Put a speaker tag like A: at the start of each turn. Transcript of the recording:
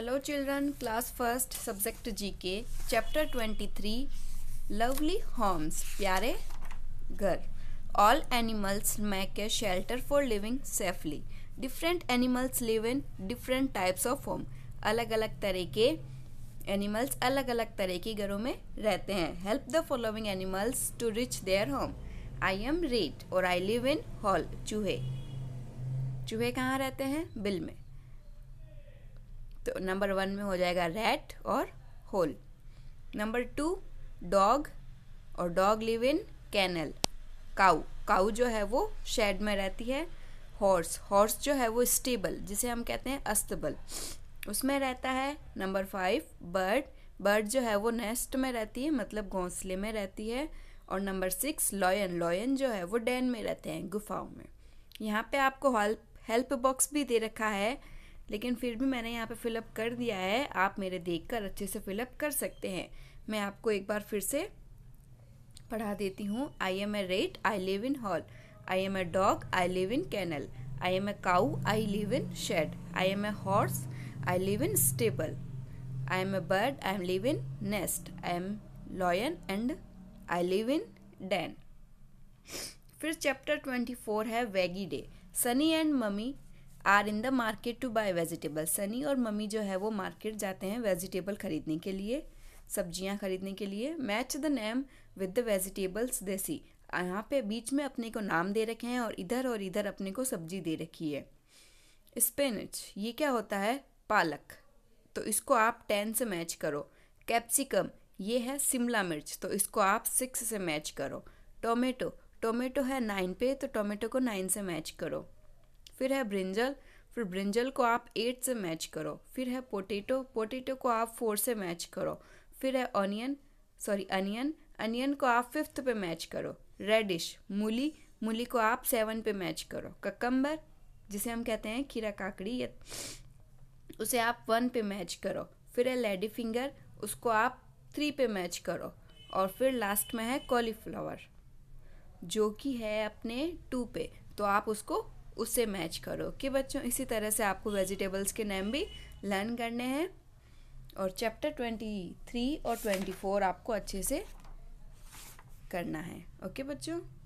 A: hello children class first subject G K chapter twenty three lovely homes प्यारे घर all animals make a shelter for living safely different animals live in different types of home अलग अलग तरह के animals अलग अलग तरह के घरों में रहते हैं help the following animals to reach their home I am rat और आई लिव इन हॉल चूहे चूहे कहाँ रहते हैं बिल में तो नंबर वन में हो जाएगा रैट और होल नंबर टू डॉग और dog live in kennel cow cow जो है वो शेड में रहती है हॉर्स हॉर्स जो है वो स्टेबल जिसे हम कहते हैं अस्तबल उसमें रहता है नंबर फाइव बर्ड बर्ड जो है वो नेस्ट में रहती है मतलब घोंसले में रहती है और नंबर सिक्स लॉयन लॉयन जो है वो डैन में रहते हैं गुफाओं में यहाँ पे आपको हेल्प हेल्प बॉक्स भी दे रखा है लेकिन फिर भी मैंने यहाँ पे फिलअप कर दिया है आप मेरे देख कर अच्छे से फिलअप कर सकते हैं मैं आपको एक बार फिर से पढ़ा देती हूँ I am a rat I live in hole I am a dog I live in kennel I am a cow I live in shed I am a horse I live in stable I am a bird I am live in nest I am lion and I live in den फिर chapter twenty four है veggie day Sunny and mummy are in the market to buy vegetable Sunny और mummy जो है वो market जाते हैं vegetable खरीदने के लिए सब्जियां खरीदने के लिए match the name with the vegetables देसी यहाँ पे बीच में अपने को नाम दे रखे हैं और इधर और इधर अपने को सब्जी दे रखी है स्पेनिच ये क्या होता है पालक तो इसको आप टेन से मैच करो कैप्सिकम ये है शिमला मिर्च तो इसको आप सिक्स से मैच करो टोमेटो टोमेटो है नाइन पे तो टोमेटो को नाइन से मैच करो फिर है ब्रिंजल फिर ब्रिंजल को आप एट से मैच करो फिर है पोटैटो पोटैटो को आप फोर से मैच करो फिर है ऑनियन सॉरी अनियन अनियन को आप फिफ्थ पे मैच करो रेडिश मूली मूली को आप सेवन पे मैच करो ककम्बर जिसे हम कहते हैं खीरा काकड़ी या उसे आप वन पे मैच करो फिर है लेडी फिंगर उसको आप थ्री पे मैच करो और फिर लास्ट में है कॉलीफ्लावर जो कि है अपने टू पे तो आप उसको उससे मैच करो कि बच्चों इसी तरह से आपको वेजिटेबल्स के नेम भी लर्न करने हैं और चैप्टर ट्वेंटी थ्री और ट्वेंटी फोर आपको अच्छे से करना है ओके बच्चों